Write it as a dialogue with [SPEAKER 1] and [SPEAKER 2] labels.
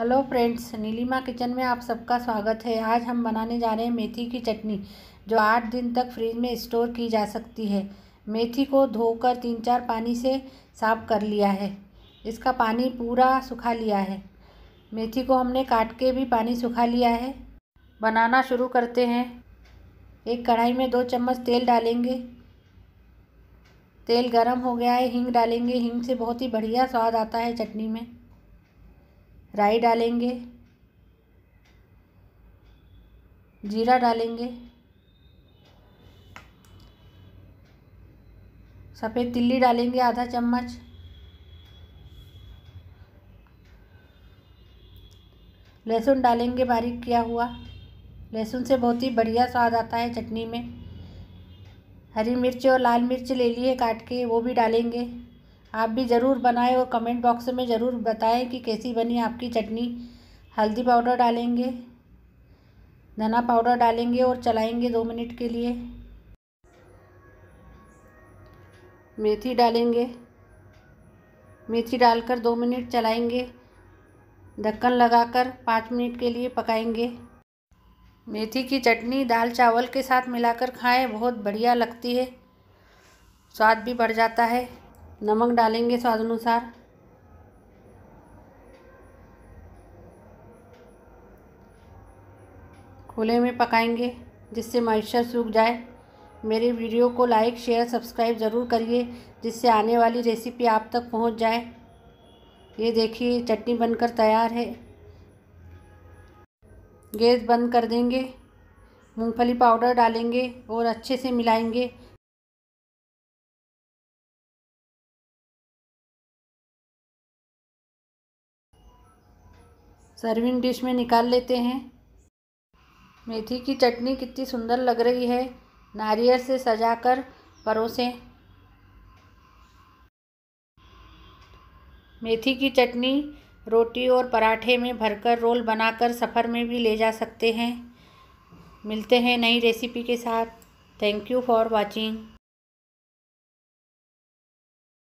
[SPEAKER 1] hello friends Nilima kitchen में आप सबका स्वागत है आज हम बनाने जा रहे हैं मेथी की चटनी जो आठ दिन तक फ्रिज में स्टोर की जा सकती है मेथी को धोकर तीन चार पानी से साफ कर लिया है इसका पानी पूरा सुखा लिया है मेथी को हमने काट के भी पानी सुखा लिया है बनाना शुरू करते हैं एक कढ़ाई में दो चम्मच तेल डालेंगे तेल गर्म हो गया है हींग डालेंगे हींग से बहुत ही बढ़िया स्वाद आता है चटनी में राई डालेंगे जीरा डालेंगे सफ़ेद तिल्ली डालेंगे आधा चम्मच लहसुन डालेंगे बारीक किया हुआ लहसुन से बहुत ही बढ़िया स्वाद आता है चटनी में हरी मिर्च और लाल मिर्च ले लिए काट के वो भी डालेंगे आप भी ज़रूर बनाएं और कमेंट बॉक्स में ज़रूर बताएं कि कैसी बनी आपकी चटनी हल्दी पाउडर डालेंगे धना पाउडर डालेंगे और चलाएंगे दो मिनट के लिए मेथी डालेंगे मेथी डालकर दो मिनट चलाएंगे ढक्कन लगाकर पाँच मिनट के लिए पकाएंगे मेथी की चटनी दाल चावल के साथ मिलाकर खाएं बहुत बढ़िया लगती है स्वाद भी बढ़ जाता है नमक डालेंगे स्वाद अनुसार खुले में पकाएंगे जिससे मॉइस्चर सूख जाए मेरे वीडियो को लाइक शेयर सब्सक्राइब ज़रूर करिए जिससे आने वाली रेसिपी आप तक पहुंच जाए ये देखिए चटनी बनकर तैयार है गैस बंद कर देंगे
[SPEAKER 2] मूंगफली पाउडर डालेंगे और अच्छे से मिलाएंगे सर्विंग डिश में निकाल लेते हैं मेथी की
[SPEAKER 1] चटनी कितनी सुंदर लग रही है नारियल से सजाकर परोसें मेथी की चटनी रोटी और पराठे में भरकर रोल बनाकर सफ़र में भी ले जा सकते हैं
[SPEAKER 2] मिलते हैं नई रेसिपी के साथ थैंक यू फॉर वाचिंग